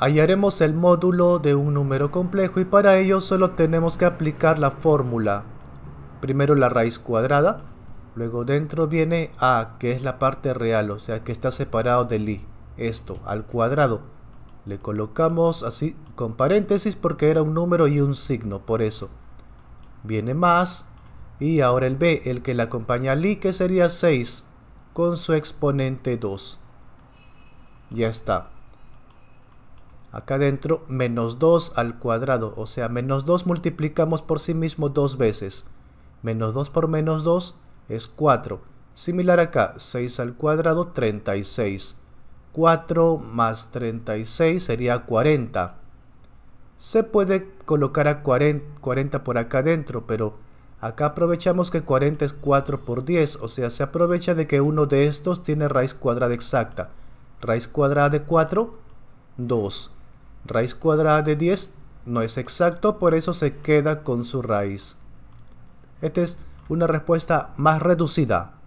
Hallaremos el módulo de un número complejo y para ello solo tenemos que aplicar la fórmula. Primero la raíz cuadrada, luego dentro viene a, que es la parte real, o sea que está separado del i, esto, al cuadrado. Le colocamos así con paréntesis porque era un número y un signo, por eso. Viene más y ahora el b, el que le acompaña al i, que sería 6, con su exponente 2. Ya está acá adentro menos 2 al cuadrado. O sea, menos 2 multiplicamos por sí mismo dos veces. Menos 2 por menos 2 es 4. Similar acá, 6 al cuadrado, 36. 4 más 36 sería 40. Se puede colocar a 40, por acá adentro, pero acá aprovechamos que 40 es 4 por 10. O sea, se aprovecha de que uno de estos tiene raíz cuadrada exacta. Raíz cuadrada de 4, 2. Raíz cuadrada de 10 no es exacto, por eso se queda con su raíz. Esta es una respuesta más reducida.